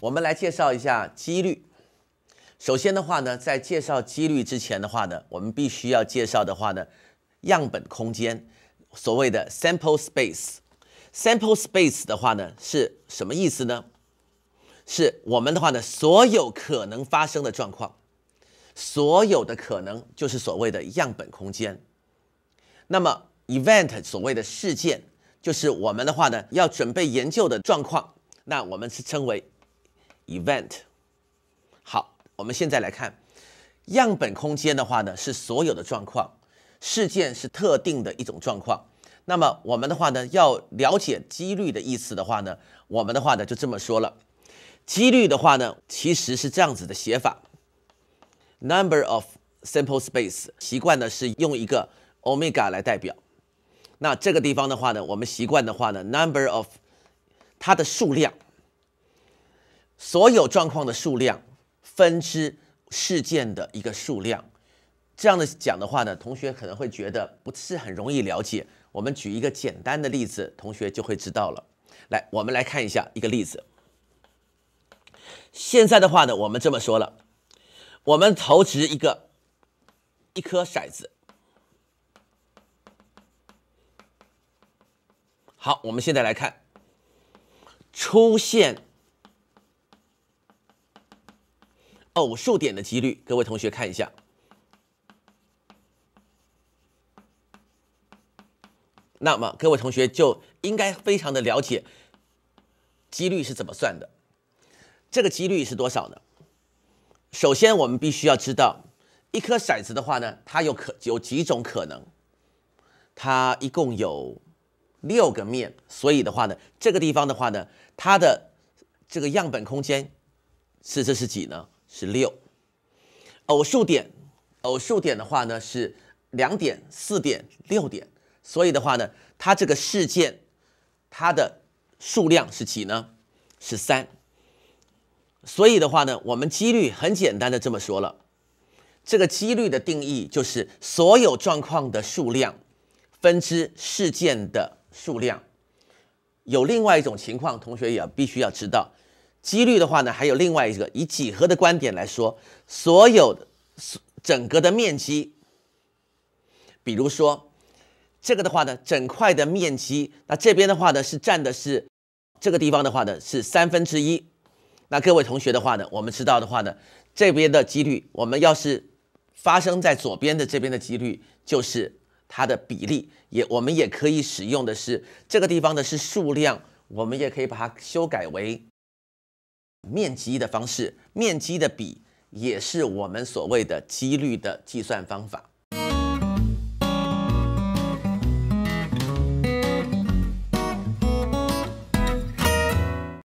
我们来介绍一下几率。首先的话呢，在介绍几率之前的话呢，我们必须要介绍的话呢，样本空间，所谓的 sample space。sample space 的话呢，是什么意思呢？是我们的话呢，所有可能发生的状况，所有的可能就是所谓的样本空间。那么 event 所谓的事件，就是我们的话呢，要准备研究的状况，那我们是称为。Event，好，我们现在来看样本空间的话呢，是所有的状况，事件是特定的一种状况。那么我们的话呢，要了解几率的意思的话呢，我们的话呢就这么说了。几率的话呢，其实是这样子的写法，number of sample space，习惯呢是用一个欧米伽来代表。那这个地方的话呢，我们习惯的话呢，number of 它的数量。所有状况的数量、分支事件的一个数量，这样的讲的话呢，同学可能会觉得不是很容易了解。我们举一个简单的例子，同学就会知道了。来，我们来看一下一个例子。现在的话呢，我们这么说了，我们投掷一个一颗骰子。好，我们现在来看出现。偶数点的几率，各位同学看一下。那么各位同学就应该非常的了解几率是怎么算的。这个几率是多少呢？首先我们必须要知道，一颗骰子的话呢，它有可有几种可能？它一共有六个面，所以的话呢，这个地方的话呢，它的这个样本空间是这是几呢？是六，偶数点，偶数点的话呢是两点、四点、六点，所以的话呢，它这个事件它的数量是几呢？是三。所以的话呢，我们几率很简单的这么说了，这个几率的定义就是所有状况的数量，分支事件的数量。有另外一种情况，同学也必须要知道。几率的话呢，还有另外一个，以几何的观点来说，所有的整个的面积，比如说这个的话呢，整块的面积，那这边的话呢是占的是这个地方的话呢是三分之一。那各位同学的话呢，我们知道的话呢，这边的几率，我们要是发生在左边的这边的几率，就是它的比例。也我们也可以使用的是这个地方的是数量，我们也可以把它修改为。面积的方式，面积的比也是我们所谓的几率的计算方法。